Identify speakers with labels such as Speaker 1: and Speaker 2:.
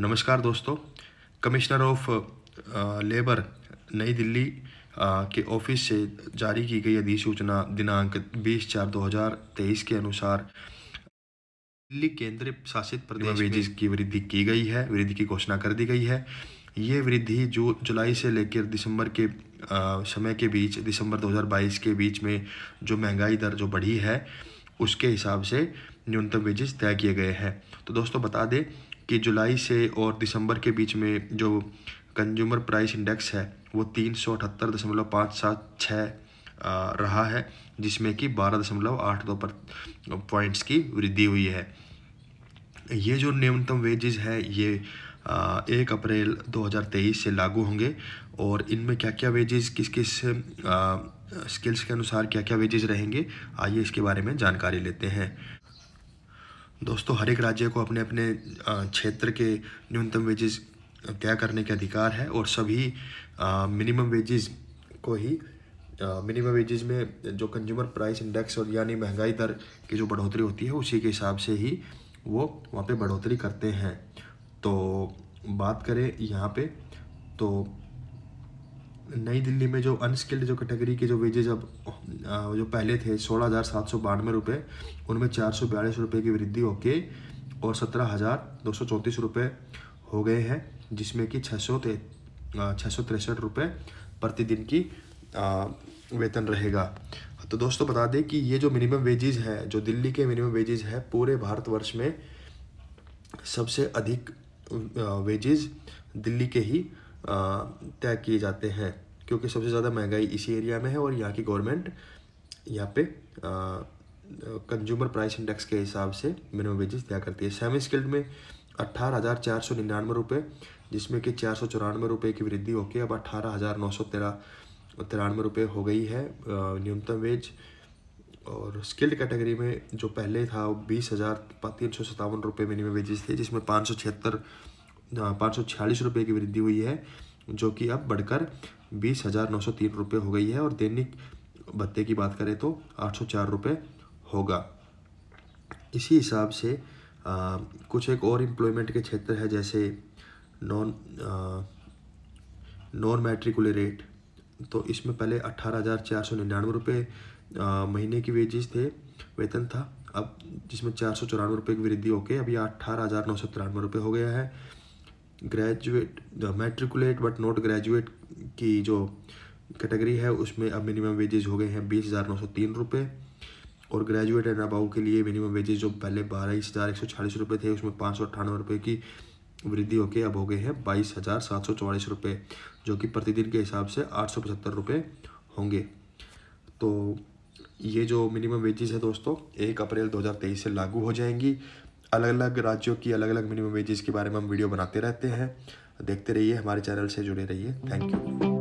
Speaker 1: नमस्कार दोस्तों commissioner of labour नई दिल्ली uh, के ऑफिस से जारी की गई अधिसूचना दिनांक 20 चार 2023 के अनुसार दिल्ली केंद्र शासित प्रदेश वेजेस की वृद्धि की गई है वृद्धि की घोषणा कर दी गई है ये वृद्धि जो जुलाई से लेकर दिसंबर के आ, uh, समय के बीच दिसंबर 2022 के बीच में जो महंगाई दर जो बढ़ी है उसके हिसाब से न्यूनतम वेजेस तय किए गए हैं तो दोस्तों बता दें कि जुलाई से और दिसंबर के बीच में जो कंज्यूमर प्राइस इंडेक्स है वो तीन सौ अठहत्तर दशमलव पाँच सात छः रहा है जिसमें कि बारह दशमलव आठ दो पॉइंट्स की वृद्धि हुई है ये जो न्यूनतम वेजेस है ये एक अप्रैल 2023 से लागू होंगे और इनमें क्या क्या वेजेस किस किस स्किल्स के अनुसार क्या क्या वेजेज रहेंगे आइए इसके बारे में जानकारी लेते हैं दोस्तों हर एक राज्य को अपने अपने क्षेत्र के न्यूनतम वेजेस तय करने के अधिकार है और सभी मिनिमम वेजेस को ही मिनिमम वेजेस में जो कंज्यूमर प्राइस इंडेक्स और यानी महंगाई दर की जो बढ़ोतरी होती है उसी के हिसाब से ही वो वहाँ पे बढ़ोतरी करते हैं तो बात करें यहाँ पे तो नई दिल्ली में जो अनस्किल्ड जो कैटेगरी के जो वेजेज अब जो पहले थे सोलह हज़ार सात सौ बानवे रुपये उनमें चार सौ बयालीस रुपये की वृद्धि होके और सत्रह हज़ार दो सौ चौंतीस रुपये हो गए हैं जिसमें कि छः सौ छः सौ तिरसठ रुपये प्रतिदिन की वेतन रहेगा तो दोस्तों बता दें कि ये जो मिनिमम वेजेज है जो दिल्ली के मिनिमम वेजेज है पूरे भारतवर्ष में सबसे अधिक वेजेज दिल्ली के ही तय किए जाते हैं क्योंकि सबसे ज़्यादा महंगाई इसी एरिया में है और यहाँ की गवर्नमेंट यहाँ पे कंज्यूमर प्राइस इंडेक्स के हिसाब से मिनिमम वेजेस तय करती है सेमी स्किल्ड में अट्ठारह हज़ार चार सौ निन्यानवे रुपये जिसमें कि चार सौ चौरानवे रुपये की वृद्धि होकर अब अट्ठारह हज़ार नौ सौ तेरह तिरानवे रुपये हो गई है न्यूनतम वेज और स्किल्ड कैटेगरी में जो पहले था वो बीस हज़ार तीन सौ सत्तावन रुपये मिनिमम वेजेस थे जिसमें पाँच सौ छिहत्तर पाँच सौ छियालीस रुपये की वृद्धि हुई है जो कि अब बढ़कर बीस हज़ार नौ सौ तीन रुपये हो गई है और दैनिक भत्ते की बात करें तो आठ सौ चार रुपये होगा इसी हिसाब से आ, कुछ एक और एम्प्लॉयमेंट के क्षेत्र है जैसे नॉन नॉन रेट तो इसमें पहले अट्ठारह हज़ार चार सौ निन्यानवे रुपये महीने की वेजिस थे वेतन था अब जिसमें चार सौ चौरानवे रुपये की वृद्धि होके अभी अट्ठारह हज़ार नौ सौ तिरानवे रुपये हो गया है graduate matriculate but not graduate की जो कैटेगरी है उसमें अब मिनिमम वेजेज हो गए हैं बीस हज़ार नौ सौ तीन रुपये और ग्रेजुएट एंड अबाउ के लिए मिनिमम वेजेज जो पहले बाईस हज़ार एक सौ छियालीस रुपये थे उसमें पाँच सौ अट्ठानवे रुपये की वृद्धि होकर अब हो गए हैं बाईस हज़ार सात सौ चौवालीस रुपये जो कि प्रतिदिन के हिसाब से आठ सौ पचहत्तर रुपये होंगे तो ये जो मिनिमम वेजेस है दोस्तों एक अप्रैल दो हज़ार तेईस से लागू हो जाएंगी अलग अलग राज्यों की अलग अलग मिनिमम वेजेस के बारे में हम वीडियो बनाते रहते हैं देखते रहिए हमारे चैनल से जुड़े रहिए थैंक यू